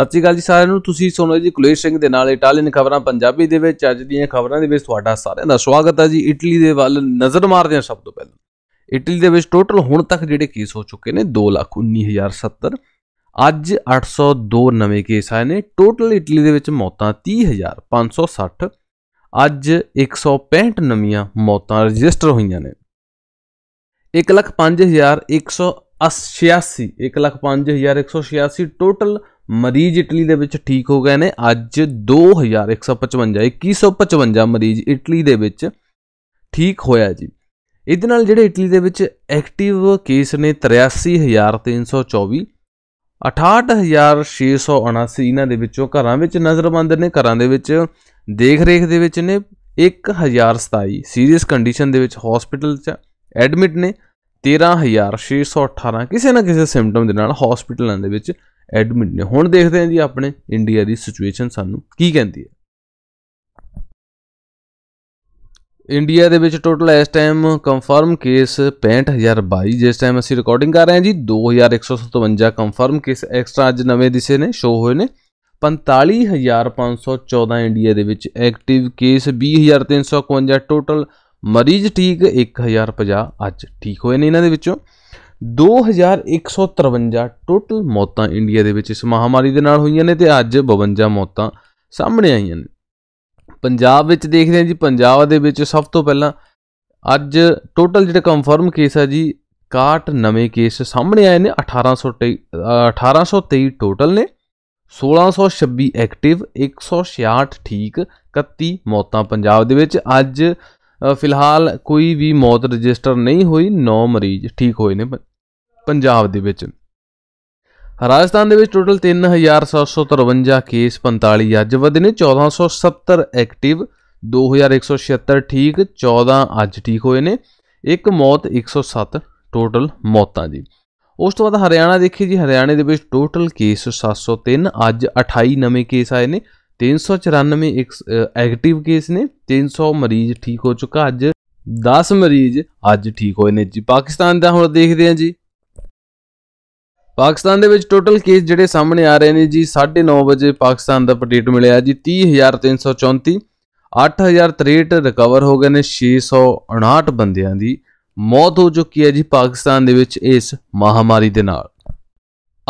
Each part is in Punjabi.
ਸਤਿ ਸ਼੍ਰੀ ਅਕਾਲ ਜੀ ਸਾਰਿਆਂ ਨੂੰ ਤੁਸੀਂ ਸੁਣੋ ਜੀ ਕੁਲੇਸ਼ ਸਿੰਘ ਦੇ ਨਾਲ ਇਟਾਲੀਅਨ ਖਬਰਾਂ ਪੰਜਾਬੀ ਦੇ ਵਿੱਚ ਅੱਜ ਦੀਆਂ ਖਬਰਾਂ ਦੇ ਵਿੱਚ ਤੁਹਾਡਾ ਸਾਰਿਆਂ ਦਾ ਸਵਾਗਤ ਹੈ ਜੀ ਇਟਲੀ ਦੇ ਵੱਲ ਨਜ਼ਰ ਮਾਰਦੇ ਹਾਂ ਸਭ ਤੋਂ ਪਹਿਲਾਂ ਇਟਲੀ ਦੇ ਵਿੱਚ ਟੋਟਲ ਹੁਣ ਤੱਕ ਜਿਹੜੇ ਕੇਸ ਹੋ ਚੁੱਕੇ ਨੇ 219070 ਅੱਜ 802 ਨਵੇਂ ਕੇਸ ਆਏ ਨੇ ਟੋਟਲ ਇਟਲੀ ਦੇ ਵਿੱਚ ਮੌਤਾਂ 30560 ਅੱਜ 165 ਨਵੀਆਂ ਮੌਤਾਂ ਰਜਿਸਟਰ ਹੋਈਆਂ ਨੇ 105186 105186 ਟੋਟਲ ਮਰੀਜ਼ ਇਟਲੀ ਦੇ ਵਿੱਚ ਠੀਕ ਹੋ ਗਏ ਨੇ ਅੱਜ 2155 2155 ਮਰੀਜ਼ ਇਟਲੀ ਦੇ ਵਿੱਚ ਠੀਕ ਹੋਇਆ ਜੀ ਇਹਦੇ ਨਾਲ ਜਿਹੜੇ ਇਟਲੀ ਦੇ ਵਿੱਚ ਐਕਟਿਵ ਕੇਸ ਨੇ 83324 68679 ਇਹਨਾਂ ਦੇ ਵਿੱਚੋਂ ਘਰਾਂ ਵਿੱਚ ਨਜ਼ਰਬੰਦ ਨੇ ਘਰਾਂ ਦੇ ਵਿੱਚ ਦੇਖ-ਰੇਖ ਦੇ ਵਿੱਚ ਨੇ 1027 ਸੀਰੀਅਸ ਕੰਡੀਸ਼ਨ ਦੇ ਵਿੱਚ ਹਸਪੀਟਲ 'ਚ ਐਡਮਿਟ ਨੇ 13618 ਕਿਸੇ ਨਾ ਕਿਸੇ ਸਿੰਪਟਮ ਦੇ ਨਾਲ ਹਸਪੀਟਲਾਂ ਦੇ ਵਿੱਚ ਐਡਮਿਟ ਨੇ ਹੁਣ ਦੇਖਦੇ ਹਾਂ ਜੀ ਆਪਣੇ ਇੰਡੀਆ ਦੀ ਸਿਚੁਏਸ਼ਨ ਸਾਨੂੰ ਕੀ ਕਹਿੰਦੀ ਹੈ ਇੰਡੀਆ ਦੇ ਵਿੱਚ ਟੋਟਲ ਇਸ ਟਾਈਮ ਕਨਫਰਮ ਕੇਸ 65022 ਜਿਸ ਟਾਈਮ ਅਸੀਂ ਰਿਕਾਰਡਿੰਗ ਕਰ ਰਹੇ ਹਾਂ ਜੀ 2157 ਕਨਫਰਮ ਕੇਸ ਐਕਸਟਰਾ ਅੱਜ ਨਵੇਂ ਦਿਸੇ ਨੇ ਸ਼ੋ ਹੋਏ ਨੇ 45514 ਇੰਡੀਆ ਦੇ ਵਿੱਚ ਐਕਟਿਵ ਕੇਸ 20351 ਟੋਟਲ ਮਰੀਜ਼ ਠੀਕ 1050 ਅੱਜ ਠੀਕ ਹੋਏ ਨੇ ਇਹਨਾਂ ਦੇ ਵਿੱਚੋਂ 2153 ਟੋਟਲ ਮੌਤਾਂ ਇੰਡੀਆ ਦੇ ਵਿੱਚ ਇਸ ਮਹਾਮਾਰੀ ਦੇ ਨਾਲ ਹੋਈਆਂ ਨੇ ਤੇ ਅੱਜ 52 ਮੌਤਾਂ ਸਾਹਮਣੇ ਆਈਆਂ ਨੇ ਪੰਜਾਬ ਵਿੱਚ ਦੇਖਦੇ ਹਾਂ ਜੀ ਪੰਜਾਬ ਦੇ ਵਿੱਚ ਸਭ ਤੋਂ ਪਹਿਲਾਂ ਅੱਜ ਟੋਟਲ ਜਿਹੜੇ ਕਨਫਰਮ ਕੇਸ ਆ ਜੀ 61 ਨਵੇਂ ਕੇਸ ਸਾਹਮਣੇ ਆਏ ਨੇ 1823 1823 ਟੋਟਲ ਨੇ 1626 ਐਕਟਿਵ 166 ਠੀਕ 31 ਮੌਤਾਂ ਪੰਜਾਬ ਦੇ ਵਿੱਚ ਅੱਜ ਫਿਲਹਾਲ ਕੋਈ ਵੀ ਮੌਤ ਰਜਿਸਟਰ ਨਹੀਂ ਹੋਈ 9 ਮਰੀਜ਼ ਠੀਕ ਹੋਏ ਨੇ ਪੰਜਾਬ ਦੇ ਵਿੱਚ ਰਾਜਸਥਾਨ ਦੇ ਵਿੱਚ ਟੋਟਲ 3753 ਕੇਸ 45 ਅੱਜ ਵਧੇ ਨੇ 1470 ਐਕਟਿਵ 2176 ਠੀਕ 14 ਅੱਜ ਠੀਕ ਹੋਏ ਨੇ ਇੱਕ ਮੌਤ 107 ਟੋਟਲ ਮੌਤਾਂ ਜੀ ਉਸ ਤੋਂ ਬਾਅਦ ਹਰਿਆਣਾ ਦੇਖੀ ਜੀ ਹਰਿਆਣੇ ਦੇ ਵਿੱਚ ਟੋਟਲ ਕੇਸ 703 ਅੱਜ 28 ਨਵੇਂ ਕੇਸ ਆਏ ਨੇ 394 ਐਕਟਿਵ ਕੇਸ ਨੇ 300 ਮਰੀਜ਼ ਠੀਕ ਹੋ ਚੁੱਕਾ ਅੱਜ 10 ਮਰੀਜ਼ ਅੱਜ ਠੀਕ ਹੋਏ ਨੇ ਜੀ ਪਾਕਿਸਤਾਨ ਦਾ ਹੁਣ ਦੇਖਦੇ ਹਾਂ ਜੀ ਪਾਕਿਸਤਾਨ ਦੇ ਵਿੱਚ ਟੋਟਲ ਕੇਸ ਜਿਹੜੇ ਸਾਹਮਣੇ ਆ ਰਹੇ ਨੇ ਜੀ 9:30 ਵਜੇ ਪਾਕਿਸਤਾਨ ਦਾ ਅਪਡੇਟ ਮਿਲਿਆ ਜੀ 30334 8063 ਰਿਕਵਰ ਹੋ ਗਏ ਨੇ 659 ਬੰਦਿਆਂ ਦੀ ਮੌਤ ਹੋ ਚੁੱਕੀ ਹੈ ਜੀ ਪਾਕਿਸਤਾਨ ਦੇ ਵਿੱਚ ਇਸ ਮਹਾਮਾਰੀ ਦੇ ਨਾਲ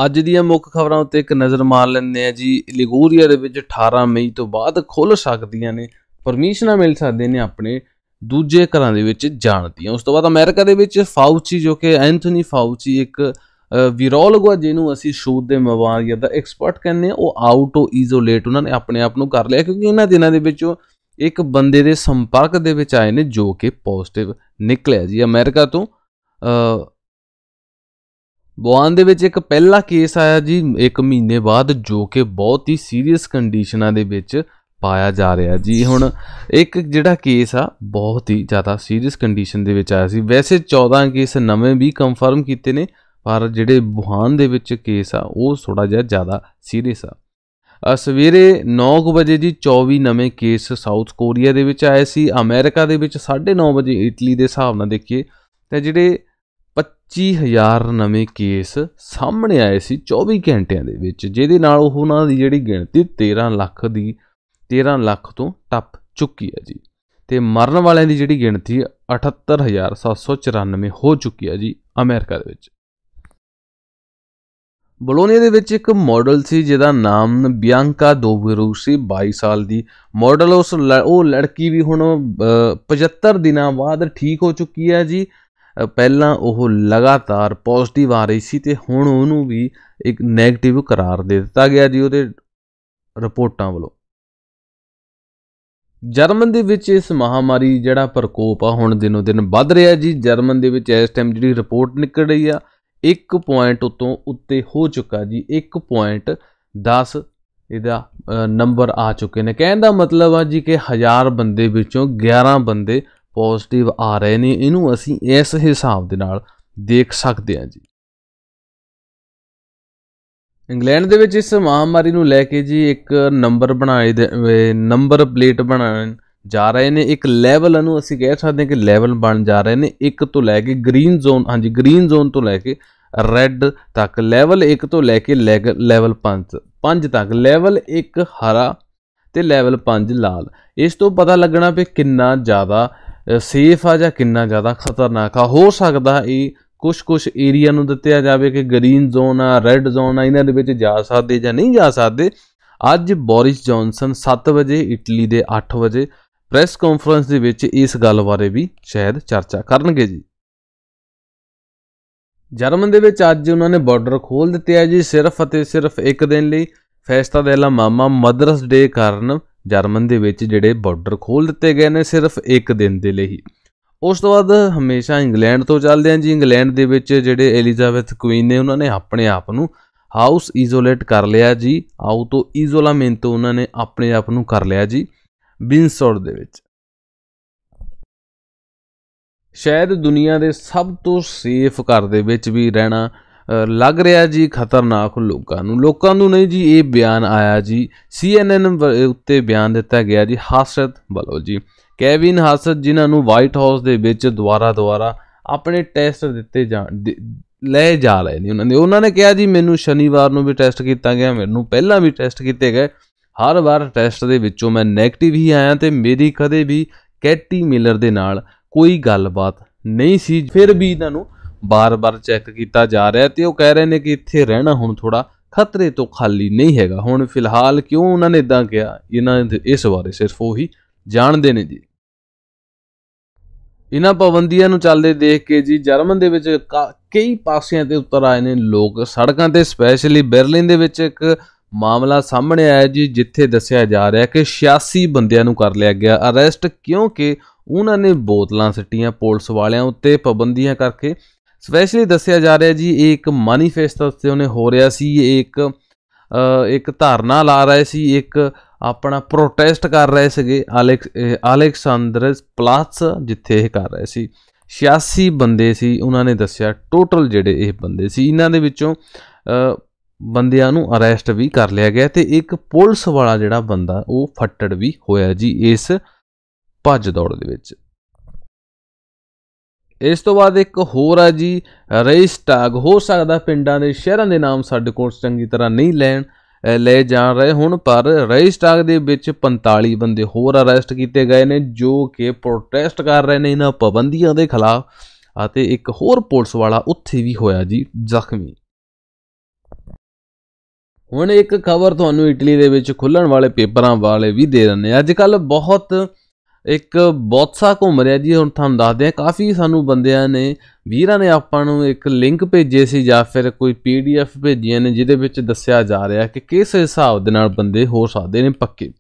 ਅੱਜ ਦੀਆਂ ਮੁੱਖ ਖਬਰਾਂ ਉੱਤੇ ਇੱਕ ਨਜ਼ਰ ਮਾਰ ਲੈਂਦੇ ਆ ਜੀ ਲਿਗੂਰੀਆ ਦੇ ਵਿੱਚ 18 ਮਈ ਤੋਂ ਬਾਅਦ ਖੁੱਲ ਸਕਦੀਆਂ ਨੇ ਪਰਮਿਸ਼ਨਾਂ ਮਿਲ ਸਕਦੇ ਨੇ ਆਪਣੇ ਦੂਜੇ ਘਰਾਂ ਦੇ ਵਿੱਚ ਜਾਣ ਦੀਆਂ ਉਸ ਤੋਂ ਬਾਅਦ ਅਮਰੀਕਾ ਦੇ ਵਿੱਚ ਫਾਊਚੀ ਜੋ ਕਿ ਐਂਥਨੀ ਫਾਊਚੀ ਇੱਕ ਵੀਰੋਲੋਗ ਜਿਹਨੂੰ ਅਸੀਂ ਸ਼ੂਦ ਦੇ ਮਵਾਰੀਅਤ ਦਾ ਐਕਸਪਰਟ ਕਹਿੰਦੇ ਆ ਉਹ ਆਊਟੋ ਇਜ਼ੋਲੇਟ ਉਹਨਾਂ ਨੇ ਆਪਣੇ ਆਪ ਨੂੰ ਕਰ ਲਿਆ ਕਿਉਂਕਿ ਇਹਨਾਂ ਦਿਨਾਂ ਦੇ ਵਿੱਚ ਇੱਕ ਬੰਦੇ ਦੇ ਸੰਪਰਕ ਦੇ ਵਿੱਚ ਆਏ ਨੇ ਜੋ ਕਿ ਪੋਜ਼ਿਟਿਵ ਨਿਕਲਿਆ ਜੀ ਅਮਰੀਕਾ ਤੋਂ ਬੋਆਨ ਦੇ ਵਿੱਚ ਇੱਕ ਪਹਿਲਾ ਕੇਸ ਆਇਆ ਜੀ 1 ਮਹੀਨੇ ਬਾਅਦ ਜੋ ਕਿ ਬਹੁਤ ਹੀ ਸੀਰੀਅਸ ਕੰਡੀਸ਼ਨਾਂ ਦੇ ਵਿੱਚ ਪਾਇਆ ਜਾ ਰਿਹਾ ਜੀ ਹੁਣ ਇੱਕ ਜਿਹੜਾ ਕੇਸ ਆ ਬਹੁਤ ਹੀ ਜ਼ਿਆਦਾ ਸੀਰੀਅਸ ਕੰਡੀਸ਼ਨ ਦੇ ਵਿੱਚ ਆਇਆ ਸੀ ਵੈਸੇ 14 ਕੇਸ ਨਵੇਂ ਵੀ ਕਨਫਰਮ ਕੀਤੇ ਨੇ ਪਰ ਜਿਹੜੇ ਬੁਹਾਨ ਦੇ ਵਿੱਚ ਕੇਸ ਆ ਉਹ ਥੋੜਾ ਜਿਹਾ ਜ਼ਿਆਦਾ ਸੀਰੀਅਸ ਆ ਸਵੇਰੇ 9 ਵਜੇ ਜੀ 24 ਨਵੇਂ ਕੇਸ ਸਾਊਥ ਕੋਰੀਆ ਦੇ ਵਿੱਚ ਆਏ ਸੀ ਅਮਰੀਕਾ ਦੇ ਵਿੱਚ 9:30 ਵਜੇ ਇਟਲੀ ਦੇ ਹਿਸਾਬ ਨਾਲ ਦੇਖੀਏ ਤੇ ਜਿਹੜੇ 25000 ਨਵੇਂ ਕੇਸ ਸਾਹਮਣੇ ਆਏ ਸੀ 24 ਘੰਟਿਆਂ ਦੇ ਵਿੱਚ ਜਿਹਦੇ ਨਾਲ ਉਹਨਾਂ ਦੀ ਜਿਹੜੀ ਗਿਣਤੀ 13 ਲੱਖ ਦੀ 13 ਲੱਖ ਤੋਂ ਟੱਪ ਚੁੱਕੀ ਹੈ ਜੀ ਤੇ ਮਰਨ ਵਾਲਿਆਂ ਦੀ ਜਿਹੜੀ ਗਿਣਤੀ 78794 ਹੋ ਚੁੱਕੀ ਹੈ ਜੀ ਅਮਰੀਕਾ ਦੇ ਵਿੱਚ ਬਲੋਨੀਆ ਦੇ ਵਿੱਚ ਇੱਕ ਮਾਡਲ ਸੀ ਜਿਹਦਾ ਨਾਮ ਬਿਆਂਕਾ ਦੋਵਰੂ ਸੀ 22 ਸਾਲ ਦੀ ਮਾਡਲ ਉਸ ਉਹ ਲੜਕੀ ਵੀ ਹੁਣ 75 ਦਿਨਾਂ ਬਾਅਦ ਠੀਕ ਹੋ ਚੁੱਕੀ ਹੈ ਜੀ ਪਹਿਲਾਂ ਉਹ ਲਗਾਤਾਰ ਪੋਜ਼ਿਟਿਵ ਆ ਰਹੀ ਸੀ ਤੇ ਹੁਣ ਉਹਨੂੰ ਵੀ ਇੱਕ 네ਗੇਟਿਵ ਕਰਾਰ ਦੇ ਦਿੱਤਾ ਗਿਆ ਜੀ ਉਹਦੇ ਰਿਪੋਰਟਾਂ ਵੱਲੋਂ ਜਰਮਨ ਦੇ ਵਿੱਚ ਇਸ ਮਹਾਮਾਰੀ ਜਿਹੜਾ ਪ੍ਰਕੋਪ ਆ ਹੁਣ ਦਿਨੋ ਦਿਨ ਵੱਧ ਰਿਹਾ ਜੀ ਜਰਮਨ ਦੇ ਵਿੱਚ ਇਸ ਟਾਈਮ ਜਿਹੜੀ ਰਿਪੋਰਟ ਨਿਕਲ ਰਹੀ ਆ ਇੱਕ ਪੁਆਇੰਟ ਉਤੋਂ ਉੱਤੇ ਹੋ ਚੁੱਕਾ ਜੀ ਇੱਕ ਪੁਆਇੰਟ 10 ਇਹਦਾ ਨੰਬਰ ਆ ਚੁੱਕੇ ਨੇ ਕਹਿਣ ਦਾ ਮਤਲਬ ਆ ਜੀ ਕਿ 1000 ਬੰਦੇ ਵਿੱਚੋਂ 11 ਬੰਦੇ ਪੋਜ਼ਿਟਿਵ ਆ ਰਹੇ ਨੇ ਇਹਨੂੰ ਅਸੀਂ ਇਸ ਹਿਸਾਬ ਦੇ ਨਾਲ ਦੇਖ ਸਕਦੇ ਹਾਂ ਜੀ ਇੰਗਲੈਂਡ ਦੇ ਵਿੱਚ ਇਸ ਮਹਾਮਾਰੀ ਨੂੰ ਲੈ ਕੇ ਜੀ ਇੱਕ ਨੰਬਰ ਬਣਾਏ ਨੰਬਰ ਪਲੇਟ ਬਣਾਏ ਜਾ ਰਹੇ ਨੇ ਇੱਕ ਲੈਵਲ ਨੂੰ ਅਸੀਂ ਕਹਿ ਸਕਦੇ ਹਾਂ ਕਿ ਲੈਵਲ ਬਣ ਜਾ ਰਹੇ ਨੇ ਇੱਕ ਤੋਂ ਲੈ ਕੇ ਗ੍ਰੀਨ ਜ਼ੋਨ ਹਾਂਜੀ ਗ੍ਰੀਨ ਜ਼ੋਨ ਤੋਂ ਲੈ ਕੇ ਰੈੱਡ ਤੱਕ ਲੈਵਲ 1 ਤੋਂ ਲੈ ਕੇ ਲੈਵਲ 5 5 ਤੱਕ ਲੈਵਲ 1 ਹਰਾ ਤੇ ਲੈਵਲ 5 ਲਾਲ ਇਸ ਤੋਂ ਪਤਾ ਲੱਗਣਾ ਵੀ ਕਿੰਨਾ ਜ਼ਿਆਦਾ ਸੇਫ ਆ ਜਾਂ ਕਿੰਨਾ ਜ਼ਿਆਦਾ ਖਤਰਨਾਕ ਆ ਹੋ ਸਕਦਾ ਇਹ ਕੁਝ ਕੁਝ ਏਰੀਆ ਨੂੰ ਦਿੱਤਿਆ ਜਾਵੇ ਕਿ ਗ੍ਰੀਨ ਜ਼ੋਨ ਆ ਰੈੱਡ ਜ਼ੋਨ ਆ ਇਹਨਾਂ ਦੇ ਵਿੱਚ ਜਾ ਸਕਦੇ ਜਾਂ ਨਹੀਂ ਜਾ ਸਕਦੇ ਅੱਜ ਬੋਰਿਸ ਜੌਨਸਨ 7 ਵਜੇ ਇਟਲੀ ਦੇ 8 ਵਜੇ ਪ੍ਰੈਸ ਕਾਨਫਰੰਸ ਦੇ ਵਿੱਚ ਇਸ ਗੱਲ ਬਾਰੇ ਵੀ ਸ਼ਾਇਦ ਚਰਚਾ ਕਰਨਗੇ ਜੀ ਜਰਮਨ ਦੇ ਵਿੱਚ ਅੱਜ ਉਹਨਾਂ ਨੇ ਬਾਰਡਰ ਖੋਲ ਦਿੱਤੇ ਆ ਜੀ ਸਿਰਫ ਅਤੇ ਸਿਰਫ ਇੱਕ ਦਿਨ ਲਈ ਫੈਸਟਾ ਦੇ ਲਾ ਮਾਮਾ ਮਦਰਸ ਡੇ ਕਾਰਨ ਜਰਮਨ ਦੇ ਵਿੱਚ ਜਿਹੜੇ ਬਾਰਡਰ ਖੋਲ ਦਿੱਤੇ ਗਏ ਨੇ ਸਿਰਫ ਇੱਕ ਦਿਨ ਦੇ ਲਈ ਉਸ ਤੋਂ ਬਾਅਦ ਹਮੇਸ਼ਾ ਇੰਗਲੈਂਡ ਤੋਂ ਚੱਲਦੇ ਆ ਜੀ ਇੰਗਲੈਂਡ ਦੇ ਵਿੱਚ ਜਿਹੜੇ ਐਲਿਜ਼ਾਬੈਥ ਕੁਈਨ ਨੇ ਉਹਨਾਂ ਨੇ ਆਪਣੇ ਆਪ ਨੂੰ ਹਾਊਸ ਇਜ਼ੋਲੇਟ ਕਰ ਲਿਆ ਜੀ ਆਉ ਤੋਂ ਇਜ਼ੋਲਾਮੈਂਟ ਉਹਨਾਂ ਨੇ ਆਪਣੇ ਆਪ ਨੂੰ ਕਰ ਲਿਆ ਜੀ ਵਿੰਸਰ ਦੇ ਵਿੱਚ ਸ਼ਾਇਦ ਦੁਨੀਆ ਦੇ ਸਭ ਤੋਂ ਸੇਫ ਘਰ ਦੇ ਵਿੱਚ ਵੀ ਰਹਿਣਾ ਲੱਗ ਰਿਹਾ ਜੀ ਖਤਰਨਾਕ ਲੋਕਾਂ ਨੂੰ ਲੋਕਾਂ ਨੂੰ ਨਹੀਂ ਜੀ ਇਹ ਬਿਆਨ ਆਇਆ ਜੀ ਸੀਐਨਐਨ ਉੱਤੇ ਬਿਆਨ ਦਿੱਤਾ ਗਿਆ ਜੀ ਹਾਸਰਤ ਬਲੋ ਜੀ ਕੈਵਿਨ ਹਾਸਰਤ ਜਿਨ੍ਹਾਂ ਨੂੰ ਵਾਈਟ ਹਾਊਸ ਦੇ ਵਿੱਚ ਦੁਆਰਾ ਦੁਆਰਾ ਆਪਣੇ ਟੈਸਟ ਦਿੱਤੇ ਜਾਣ ਲੈ ਜਾ ਰਹੇ ਨੇ ਉਹਨਾਂ ਨੇ ਉਹਨਾਂ ਨੇ ਕਿਹਾ ਜੀ ਮੈਨੂੰ ਸ਼ਨੀਵਾਰ ਨੂੰ ਵੀ ਟੈਸਟ ਕੀਤਾ ਗਿਆ ਮੈਨੂੰ ਪਹਿਲਾਂ ਵੀ ਟੈਸਟ ਕੀਤੇ ਗਏ ਹਰ ਵਾਰ ਟੈਸਟ ਦੇ ਵਿੱਚੋਂ ਮੈਂ 네ਗੇਟਿਵ ਹੀ ਆਇਆ ਤੇ ਮੇਰੀ ਕਦੇ ਵੀ ਕੈਟੀ ਮਿਲਰ ਦੇ ਨਾਲ ਕੋਈ ਗੱਲਬਾਤ ਨਹੀਂ ਸੀ ਫਿਰ ਵੀ ਇਹਨਾਂ ਨੂੰ ਬਾਰ-ਬਾਰ ਚੈੱਕ ਕੀਤਾ ਜਾ ਰਿਹਾ ਤੇ ਉਹ ਕਹਿ ਰਹੇ ਨੇ ਕਿ ਇੱਥੇ ਰਹਿਣਾ ਹੁਣ ਥੋੜਾ ਖਤਰੇ ਤੋਂ ਖਾਲੀ ਨਹੀਂ ਹੈਗਾ ਹੁਣ ਫਿਲਹਾਲ ਕਿਉਂ ਉਹਨਾਂ ਨੇ ਇਦਾਂ ਕਿਹਾ ਇਹਨਾਂ ਇਸ ਬਾਰੇ ਸਿਰਫ ਉਹੀ ਜਾਣਦੇ ਨੇ ਜੀ ਇਹਨਾਂ ਪਾਬੰਦੀਆਂ ਨੂੰ ਚੱਲਦੇ ਦੇਖ ਕੇ ਜੀ ਜਰਮਨ ਦੇ ਵਿੱਚ ਕਈ ਪਾਸਿਆਂ ਤੇ ਉੱਤਰ ਆਏ ਨੇ ਲੋਕ ਸੜਕਾਂ ਤੇ ਸਪੈਸ਼ਲੀ ਬਰਲਿਨ ਦੇ ਵਿੱਚ ਇੱਕ ਮਾਮਲਾ ਸਾਹਮਣੇ ਆਇਆ ਜੀ ਜਿੱਥੇ ਦੱਸਿਆ ਜਾ ਰਿਹਾ ਕਿ 86 ਬੰਦਿਆਂ ਨੂੰ ਕਰ ਲਿਆ ਗਿਆ ਅਰੈਸਟ ਕਿਉਂਕਿ ਉਹਨਾਂ ਨੇ ਬੋਤਲਾਂ ਸੱਟੀਆਂ ਪੁਲਿਸ ਵਾਲਿਆਂ ਉੱਤੇ ਪਾਬੰਦੀਆਂ ਕਰਕੇ ਸਪੈਸ਼ਲੀ ਦੱਸਿਆ ਜਾ ਰਿਹਾ ਜੀ ਇਹ ਇੱਕ ਮੈਨੀਫੈਸਟੋ ਤੇ ਉਹਨੇ ਹੋ ਰਿਹਾ ਸੀ ਇਹ ਇੱਕ ਇੱਕ ਧਾਰਨਾ ਲਾ ਰਹੇ ਸੀ ਇੱਕ ਆਪਣਾ ਪ੍ਰੋਟੈਸਟ ਕਰ ਰਹੇ ਸੀਗੇ ਅਲੈਕਸ ਅਲੈਕਸਾਂਡਰਸ ਪਲਾਸ ਜਿੱਥੇ ਇਹ ਕਰ ਰਹੇ ਸੀ 86 ਬੰਦੇ ਸੀ ਉਹਨਾਂ ਨੇ ਦੱਸਿਆ ਟੋਟਲ ਜਿਹੜੇ ਇਹ ਬੰਦੇ ਸੀ ਇਹਨਾਂ ਦੇ ਵਿੱਚੋਂ ਬੰਦਿਆਂ ਨੂੰ ਅਰੈਸਟ ਵੀ ਕਰ ਲਿਆ ਗਿਆ ਤੇ ਇੱਕ ਪੁਲਿਸ ਵਾਲਾ ਜਿਹੜਾ ਬੰਦਾ ਉਹ ਫੱਟੜ ਵੀ ਹੋਇਆ ਜੀ ਇਸ ਭੱਜ ਦੌੜ ਦੇ ਵਿੱਚ ਇਸ ਤੋਂ ਬਾਅਦ ਇੱਕ ਹੋਰ ਆ ਜੀ ਰੇਸ ਟੈਗ ਹੋ ਸਕਦਾ ਪਿੰਡਾਂ ਦੇ ਸ਼ਹਿਰਾਂ ਦੇ ਨਾਮ ਸਾਡੇ ਕੋਲ ਚੰਗੀ ਤਰ੍ਹਾਂ ਨਹੀਂ ਲੈਣ ਲੈ ਜਾ ਰਹੇ ਹੁਣ ਪਰ ਰੇਸ ਟੈਗ ਦੇ ਵਿੱਚ 45 ਬੰਦੇ ਹੋਰ ਅਰੈਸਟ ਕੀਤੇ ਗਏ ਨੇ ਜੋ ਕਿ ਪ੍ਰੋਟੈਸਟ ਕਰ ਰਹੇ ਨੇ ਇਹਨਾਂ ਪਾਬੰਦੀਆਂ ਦੇ ਖਿਲਾਫ ਅਤੇ ਇੱਕ ਹੋਰ ਪੁਲਿਸ ਵਾਲਾ ਉੱਥੇ ਵੀ ਹੋਇਆ ਜੀ ਜ਼ਖਮੀ ਹੁਣ ਇੱਕ ਖਬਰ ਤੁਹਾਨੂੰ ਇਟਲੀ ਦੇ ਵਿੱਚ ਖੁੱਲਣ ਵਾਲੇ ਪੇਪਰਾਂ ਵਾਲੇ ਵੀ ਦੇ ਨੇ ਅੱਜ ਕੱਲ ਬਹੁਤ ਇੱਕ ਬੌਤਸਾ ਘੁੰਮ ਰਿਹਾ ਜੀ ਹੁਣ ਤੁਹਾਨੂੰ ਦੱਸਦੇ ਆ ਕਾਫੀ ਸਾਨੂੰ ਬੰਦਿਆਂ ਨੇ ਵੀਰਾਂ ਨੇ ਆਪਾਂ ਨੂੰ ਇੱਕ ਲਿੰਕ ਭੇਜੇ ਸੀ ਜਾਂ ਫਿਰ ਕੋਈ ਪੀਡੀਐਫ ਭੇਜੀਆਂ ਨੇ ਜਿਹਦੇ ਵਿੱਚ ਦੱਸਿਆ ਜਾ ਰਿਹਾ ਕਿ ਕਿਸ ਹਿਸਾਬ ਦੇ ਨਾਲ ਬੰਦੇ ਹੋ ਸਕਦੇ ਨੇ ਪੱਕੇ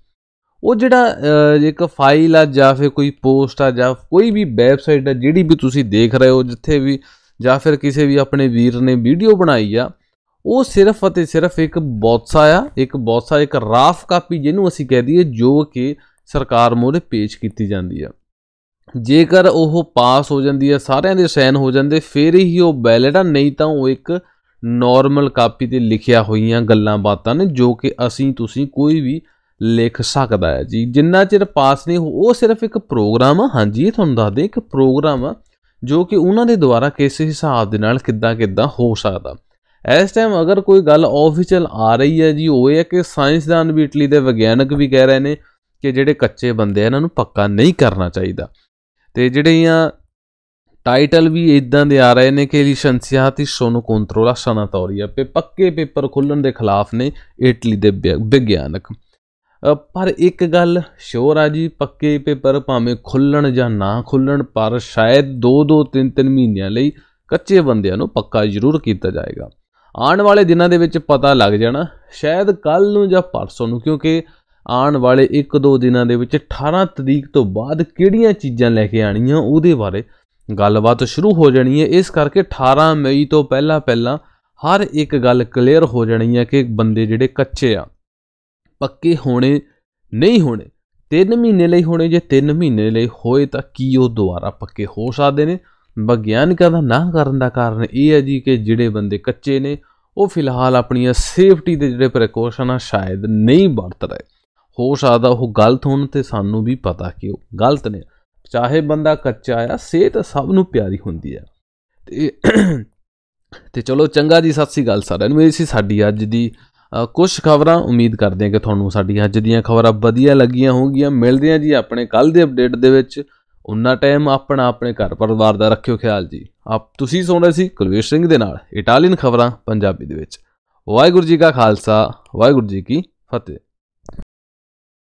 ਉਹ ਜਿਹੜਾ ਇੱਕ ਫਾਈਲ ਆ ਜਾਂ ਫਿਰ ਕੋਈ ਪੋਸਟ ਆ ਜਾਂ ਕੋਈ ਵੀ ਵੈਬਸਾਈਟ ਆ ਜਿਹੜੀ ਵੀ ਤੁਸੀਂ ਦੇਖ ਰਹੇ ਹੋ ਜਿੱਥੇ ਵੀ ਜਾਂ ਫਿਰ ਕਿਸੇ ਵੀ ਆਪਣੇ ਵੀਰ ਨੇ ਵੀਡੀਓ ਬਣਾਈ ਆ ਉਹ ਸਿਰਫ ਅਤੇ ਸਿਰਫ ਇੱਕ ਬੋਤਸਾ ਆ ਇੱਕ ਬੋਤਸਾ ਇੱਕ ਰਾਫ ਕਾਪੀ ਜਿਹਨੂੰ ਅਸੀਂ ਕਹਿ ਦਈਏ ਜੋ ਕਿ ਸਰਕਾਰ ਮੋਰੇ ਪੇਸ਼ ਕੀਤੀ ਜਾਂਦੀ ਆ ਜੇਕਰ ਉਹ ਪਾਸ ਹੋ ਜਾਂਦੀ ਆ ਸਾਰਿਆਂ ਦੇ ਸਾਈਨ ਹੋ ਜਾਂਦੇ ਫੇਰ ਹੀ ਉਹ ਬੈਲਟ ਆ ਨਹੀਂ ਤਾਂ ਉਹ ਇੱਕ ਨਾਰਮਲ ਕਾਪੀ ਤੇ ਲਿਖਿਆ ਹੋਈਆਂ ਗੱਲਾਂ ਬਾਤਾਂ ਨੇ ਜੋ ਕਿ ਅਸੀਂ ਤੁਸੀਂ ਕੋਈ ਵੀ ਲਿਖ ਸਕਦਾ ਹੈ ਜੀ ਜਿੰਨਾ ਚਿਰ ਪਾਸ ਨਹੀਂ ਹੋ ਉਹ ਸਿਰਫ ਇੱਕ ਪ੍ਰੋਗਰਾਮ ਆ ਹਾਂਜੀ ਇਹ ਤੁਹਾਨੂੰ ਦੱਸ ਦੇ ਇੱਕ ਪ੍ਰੋਗਰਾਮ ਆ ਜੋ ਕਿ ਉਹਨਾਂ ਦੇ ਦੁਆਰਾ ਕਿਸੇ ਹਿਸਾਬ ਦੇ ਨਾਲ ਕਿੱਦਾਂ ਕਿੱਦਾਂ ਹੋ ਸਕਦਾ ਇਸ ਟਾਈਮ ਅਗਰ ਕੋਈ ਗੱਲ ਆਫੀਸ਼ੀਅਲ ਆ ਰਹੀ ਹੈ ਜੀ ਉਹ ਇਹ ਹੈ ਕਿ ਸਾਇੰਸਦਾਨ ਵੀ ਇਟਲੀ ਦੇ ਵਿਗਿਆਨਕ ਵੀ ਕਹਿ ਰਹੇ ਨੇ ਕਿ ਜਿਹੜੇ ਕੱਚੇ ਬੰਦੇ ਆ ਇਹਨਾਂ ਨੂੰ ਪੱਕਾ ਨਹੀਂ ਕਰਨਾ ਚਾਹੀਦਾ ਤੇ ਜਿਹੜੀਆਂ ਟਾਈਟਲ ਵੀ ਇਦਾਂ ਦੇ ਆ ਰਹੇ ਨੇ ਕਿ ਲਿਸ਼ਨਸੀਆਤੀ ਸੋਨੋ ਕੰਟਰੋਲਾ ਸਨਾਟੋਰੀਆ ਪੇ ਪੱਕੇ ਪੇਪਰ ਖੁੱਲਣ ਦੇ ਖਿਲਾਫ ਨੇ ਇਟਲੀ ਦੇ ਵਿਗਿਆਨਕ ਪਰ ਇੱਕ ਗੱਲ ਸ਼ੋਰ ਆ ਜੀ ਪੱਕੇ ਪੇਪਰ ਭਾਵੇਂ ਖੁੱਲਣ ਜਾਂ ਨਾ ਖੁੱਲਣ ਪਰ ਸ਼ਾਇਦ 2-2 3-3 ਮਹੀਨਿਆਂ ਲਈ ਕੱਚੇ ਬੰਦਿਆਂ ਨੂੰ ਪੱਕਾ ਜ਼ਰੂਰ ਕੀਤਾ ਜਾਏਗਾ ਆਉਣ ਵਾਲੇ ਦਿਨਾਂ ਦੇ ਵਿੱਚ ਪਤਾ ਲੱਗ ਜਾਣਾ ਸ਼ਾਇਦ ਕੱਲ ਨੂੰ ਜਾਂ ਪਰਸੋਂ ਨੂੰ ਕਿਉਂਕਿ ਆਉਣ ਵਾਲੇ 1-2 ਦਿਨਾਂ ਦੇ ਵਿੱਚ 18 ਤਰੀਕ ਤੋਂ ਬਾਅਦ ਕਿਹੜੀਆਂ ਚੀਜ਼ਾਂ ਲੈ ਕੇ ਆਣੀਆਂ ਉਹਦੇ ਬਾਰੇ ਗੱਲਬਾਤ ਸ਼ੁਰੂ ਹੋ ਜਾਣੀ ਹੈ ਇਸ ਕਰਕੇ 18 ਮਈ ਤੋਂ ਪਹਿਲਾਂ ਪਹਿਲਾਂ ਹਰ ਇੱਕ ਗੱਲ ਕਲੀਅਰ ਹੋ ਜਾਣੀ ਹੈ ਕਿ ਬੰਦੇ ਜਿਹੜੇ ਕੱਚੇ ਆ ਪੱਕੇ ਹੋਣੇ ਨਹੀਂ ਹੋਣੇ 3 ਮਹੀਨੇ ਲਈ ਹੋਣੇ ਜੇ 3 ਮਹੀਨੇ ਲਈ ਹੋਏ ਤਾਂ ਕੀ ਉਹ ਦੁਬਾਰਾ ਪੱਕੇ ਹੋ ਸਕਦੇ ਨੇ ਵਿਗਿਆਨਿਕਾਂ ਦਾ ਨਾ ਕਰਨ ਦਾ ਕਾਰਨ ਇਹ ਹੈ ਜੀ ਕਿ ਜਿਹੜੇ ਬੰਦੇ ਕੱਚੇ ਨੇ ਉਹ ਫਿਲਹਾਲ ਆਪਣੀਆਂ ਸੇਫਟੀ ਦੇ ਜਿਹੜੇ ਪ੍ਰੀਕਾਸ਼ਨ ਆ ਸ਼ਾਇਦ ਨਹੀਂ ਵਰਤ ਰਹੇ ਹੋ ਸਕਦਾ ਉਹ ਗਲਤ ਹੋਣ ਤੇ ਸਾਨੂੰ ਵੀ ਪਤਾ ਕਿ ਉਹ ਗਲਤ ਨੇ ਚਾਹੇ ਬੰਦਾ ਕੱਚਾ ਆ ਸਿਹਤ ਸਭ ਨੂੰ ਪਿਆਰੀ ਹੁੰਦੀ ਆ ਤੇ ਤੇ ਚਲੋ ਚੰਗਾ ਜੀ ਸਤਿ ਸ੍ਰੀ ਅਕਾਲ ਸਾਰਿਆਂ ਨੂੰ ਇਹ ਸੀ ਸਾਡੀ ਅੱਜ ਦੀ ਕੁਝ ਖਬਰਾਂ ਉਮੀਦ ਕਰਦੇ ਹਾਂ ਕਿ ਤੁਹਾਨੂੰ ਸਾਡੀ ਅੱਜ ਦੀਆਂ ਖਬਰਾਂ ਵਧੀਆ ਲੱਗੀਆਂ ਹੋਣਗੀਆਂ ਮਿਲਦੇ ਹਾਂ ਜੀ ਆਪਣੇ ਕੱਲ ਦੇ ਅਪਡੇਟ ਦੇ ਵਿੱਚ ਉਨਾ ਟਾਈਮ ਆਪਣਾ ਆਪਣੇ ਘਰ ਪਰਿਵਾਰ ਦਾ ਰੱਖਿਓ ਖਿਆਲ ਜੀ ਆਪ ਤੁਸੀਂ ਸੁਣ ਰਹੇ ਸੀ ਕੁਲਵੀਰ ਸਿੰਘ ਦੇ ਨਾਲ ਇਟਾਲੀਅਨ ਖਬਰਾਂ ਪੰਜਾਬੀ ਦੇ ਵਿੱਚ ਵਾਹਿਗੁਰੂ ਜੀ ਕਾ ਖਾਲਸਾ ਵਾਹਿਗੁਰੂ ਜੀ ਕੀ ਫਤਿਹ